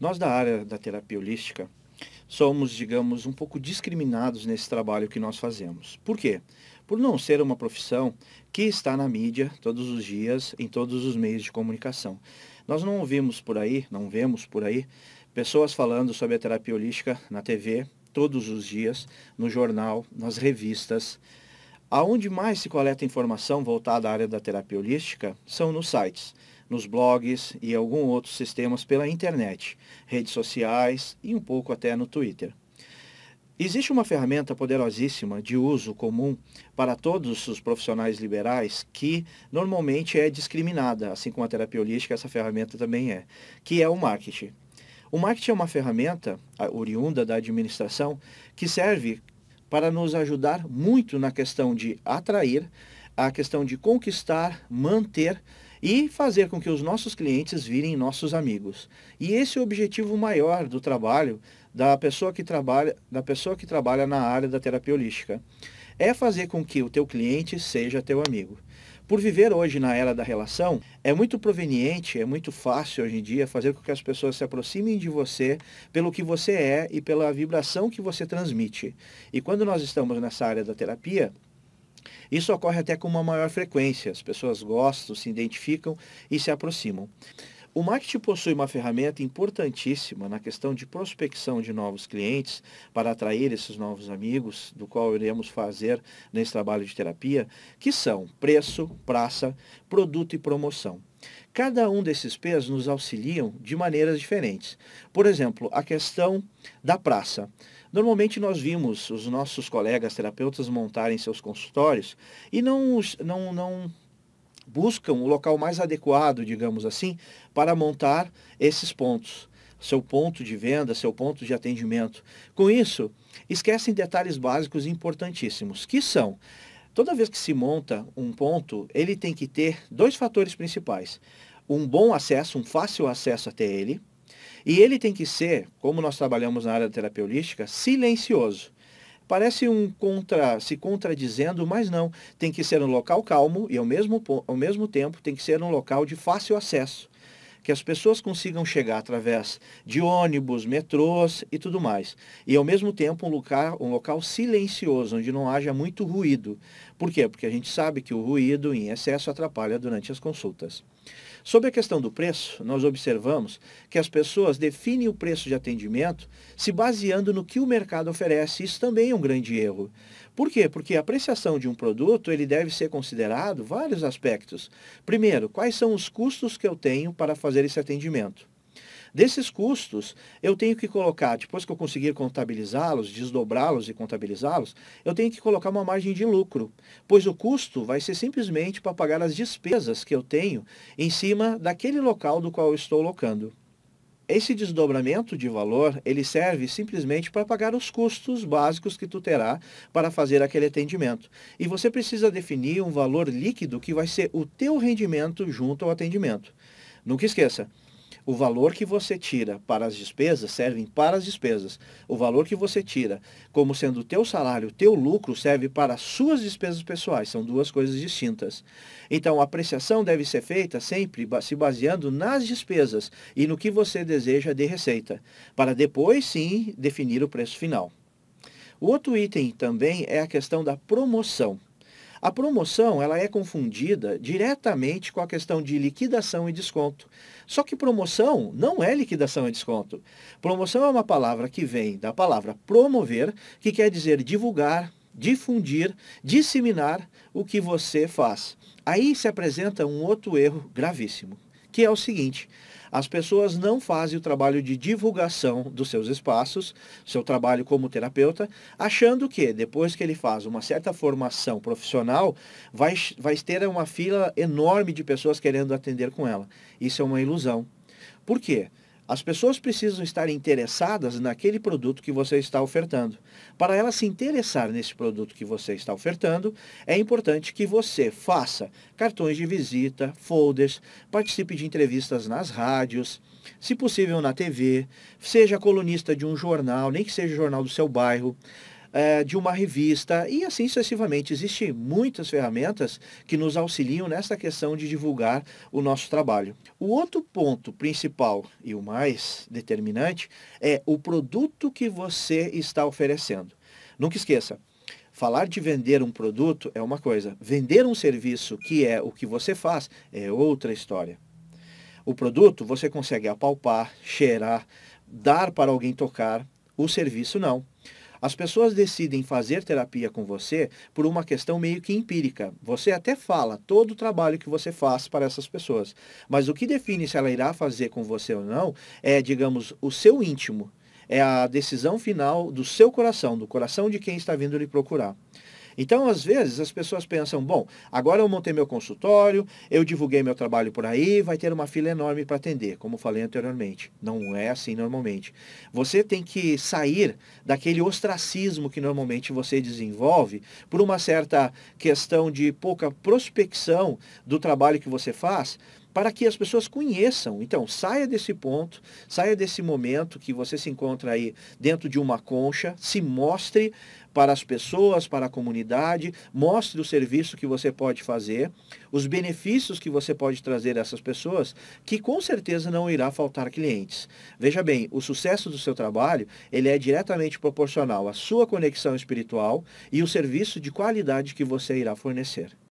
Nós da área da terapia holística somos, digamos, um pouco discriminados nesse trabalho que nós fazemos. Por quê? Por não ser uma profissão que está na mídia todos os dias, em todos os meios de comunicação. Nós não ouvimos por aí, não vemos por aí, pessoas falando sobre a terapia holística na TV todos os dias, no jornal, nas revistas, Aonde mais se coleta informação voltada à área da terapia holística são nos sites, nos blogs e alguns outros sistemas pela internet, redes sociais e um pouco até no Twitter. Existe uma ferramenta poderosíssima de uso comum para todos os profissionais liberais que normalmente é discriminada, assim como a terapia holística, essa ferramenta também é, que é o marketing. O marketing é uma ferramenta oriunda da administração que serve para nos ajudar muito na questão de atrair, a questão de conquistar, manter e fazer com que os nossos clientes virem nossos amigos. E esse é o objetivo maior do trabalho da pessoa que trabalha, da pessoa que trabalha na área da terapia holística. É fazer com que o teu cliente seja teu amigo. Por viver hoje na era da relação, é muito proveniente, é muito fácil hoje em dia fazer com que as pessoas se aproximem de você pelo que você é e pela vibração que você transmite. E quando nós estamos nessa área da terapia, isso ocorre até com uma maior frequência. As pessoas gostam, se identificam e se aproximam. O marketing possui uma ferramenta importantíssima na questão de prospecção de novos clientes para atrair esses novos amigos, do qual iremos fazer nesse trabalho de terapia, que são preço, praça, produto e promoção. Cada um desses P's nos auxiliam de maneiras diferentes. Por exemplo, a questão da praça. Normalmente nós vimos os nossos colegas terapeutas montarem seus consultórios e não, não, não buscam o local mais adequado, digamos assim, para montar esses pontos. Seu ponto de venda, seu ponto de atendimento. Com isso, esquecem detalhes básicos importantíssimos, que são toda vez que se monta um ponto, ele tem que ter dois fatores principais: um bom acesso, um fácil acesso até ele, e ele tem que ser, como nós trabalhamos na área da terapia holística, silencioso. Parece um contra, se contradizendo, mas não. Tem que ser um local calmo e, ao mesmo, ao mesmo tempo, tem que ser um local de fácil acesso que as pessoas consigam chegar através de ônibus, metrôs e tudo mais. E ao mesmo tempo um local, um local silencioso, onde não haja muito ruído. Por quê? Porque a gente sabe que o ruído em excesso atrapalha durante as consultas. Sobre a questão do preço, nós observamos que as pessoas definem o preço de atendimento se baseando no que o mercado oferece. Isso também é um grande erro. Por quê? Porque a apreciação de um produto ele deve ser considerado vários aspectos. Primeiro, quais são os custos que eu tenho para fazer esse atendimento? Desses custos, eu tenho que colocar, depois que eu conseguir contabilizá-los, desdobrá-los e contabilizá-los, eu tenho que colocar uma margem de lucro, pois o custo vai ser simplesmente para pagar as despesas que eu tenho em cima daquele local do qual eu estou locando. Esse desdobramento de valor, ele serve simplesmente para pagar os custos básicos que tu terá para fazer aquele atendimento. E você precisa definir um valor líquido que vai ser o teu rendimento junto ao atendimento. Nunca esqueça, o valor que você tira para as despesas servem para as despesas. O valor que você tira como sendo o teu salário, o teu lucro, serve para as suas despesas pessoais. São duas coisas distintas. Então, a apreciação deve ser feita sempre se baseando nas despesas e no que você deseja de receita, para depois sim definir o preço final. O outro item também é a questão da promoção. A promoção ela é confundida diretamente com a questão de liquidação e desconto. Só que promoção não é liquidação e desconto. Promoção é uma palavra que vem da palavra promover, que quer dizer divulgar, difundir, disseminar o que você faz. Aí se apresenta um outro erro gravíssimo que é o seguinte: as pessoas não fazem o trabalho de divulgação dos seus espaços, seu trabalho como terapeuta, achando que depois que ele faz uma certa formação profissional, vai, vai ter uma fila enorme de pessoas querendo atender com ela. Isso é uma ilusão. Por quê? As pessoas precisam estar interessadas naquele produto que você está ofertando. Para elas se interessar nesse produto que você está ofertando, é importante que você faça cartões de visita, folders, participe de entrevistas nas rádios, se possível na TV, seja colunista de um jornal, nem que seja o jornal do seu bairro é, de uma revista e assim sucessivamente. Existem muitas ferramentas que nos auxiliam nessa questão de divulgar o nosso trabalho. O outro ponto principal e o mais determinante é o produto que você está oferecendo. Nunca esqueça, falar de vender um produto é uma coisa, vender um serviço que é o que você faz é outra história. O produto você consegue apalpar, cheirar, dar para alguém tocar, o serviço não. As pessoas decidem fazer terapia com você por uma questão meio que empírica. Você até fala todo o trabalho que você faz para essas pessoas, mas o que define se ela irá fazer com você ou não é, digamos, o seu íntimo. É a decisão final do seu coração, do coração de quem está vindo lhe procurar. Então, às vezes, as pessoas pensam, bom, agora eu montei meu consultório, eu divulguei meu trabalho por aí, vai ter uma fila enorme para atender, como falei anteriormente. Não é assim normalmente. Você tem que sair daquele ostracismo que normalmente você desenvolve por uma certa questão de pouca prospecção do trabalho que você faz, para que as pessoas conheçam. Então, saia desse ponto, saia desse momento que você se encontra aí dentro de uma concha, se mostre para as pessoas, para a comunidade, mostre o serviço que você pode fazer, os benefícios que você pode trazer a essas pessoas, que com certeza não irá faltar clientes. Veja bem, o sucesso do seu trabalho, ele é diretamente proporcional à sua conexão espiritual e o serviço de qualidade que você irá fornecer.